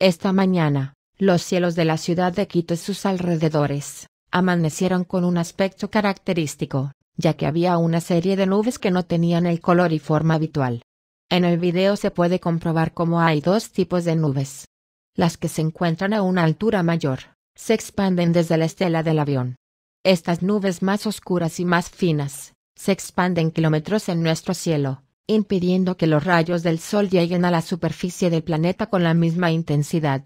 Esta mañana, los cielos de la ciudad de Quito y sus alrededores, amanecieron con un aspecto característico, ya que había una serie de nubes que no tenían el color y forma habitual. En el video se puede comprobar cómo hay dos tipos de nubes. Las que se encuentran a una altura mayor, se expanden desde la estela del avión. Estas nubes más oscuras y más finas, se expanden kilómetros en nuestro cielo, impidiendo que los rayos del Sol lleguen a la superficie del planeta con la misma intensidad.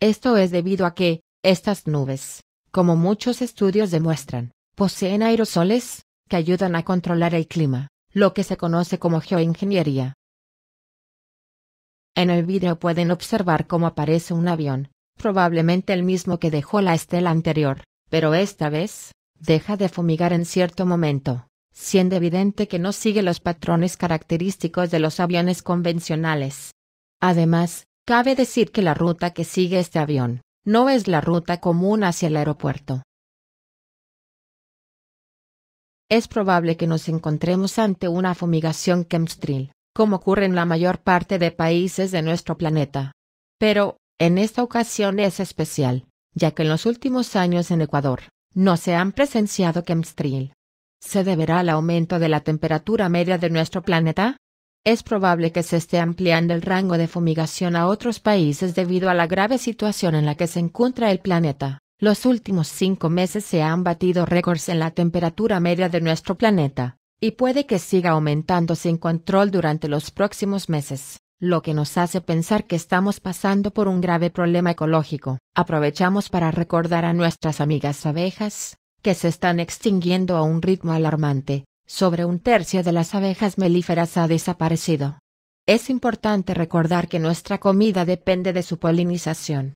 Esto es debido a que, estas nubes, como muchos estudios demuestran, poseen aerosoles, que ayudan a controlar el clima, lo que se conoce como geoingeniería. En el vídeo pueden observar cómo aparece un avión, probablemente el mismo que dejó la estela anterior, pero esta vez, deja de fumigar en cierto momento siendo evidente que no sigue los patrones característicos de los aviones convencionales. Además, cabe decir que la ruta que sigue este avión no es la ruta común hacia el aeropuerto. Es probable que nos encontremos ante una fumigación chemstril, como ocurre en la mayor parte de países de nuestro planeta. Pero, en esta ocasión es especial, ya que en los últimos años en Ecuador, no se han presenciado chemstril. ¿Se deberá al aumento de la temperatura media de nuestro planeta? Es probable que se esté ampliando el rango de fumigación a otros países debido a la grave situación en la que se encuentra el planeta. Los últimos cinco meses se han batido récords en la temperatura media de nuestro planeta, y puede que siga aumentando sin control durante los próximos meses lo que nos hace pensar que estamos pasando por un grave problema ecológico. Aprovechamos para recordar a nuestras amigas abejas, que se están extinguiendo a un ritmo alarmante, sobre un tercio de las abejas melíferas ha desaparecido. Es importante recordar que nuestra comida depende de su polinización.